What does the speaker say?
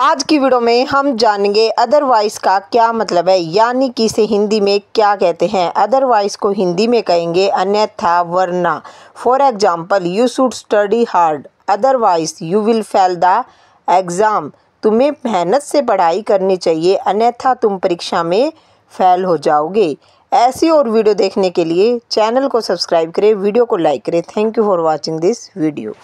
आज की वीडियो में हम जानेंगे अदरवाइज का क्या मतलब है यानी कि इसे हिंदी में क्या कहते हैं अदरवाइज को हिंदी में कहेंगे अन्यथा वरना for example you should study hard otherwise you will fail the exam तुम्हें मेहनत से पढ़ाई करनी चाहिए अन्यथा तुम परीक्षा में फेल हो जाओगे ऐसी और वीडियो देखने के लिए चैनल को सब्सक्राइब करें वीडियो को लाइक करें thank you for watching this video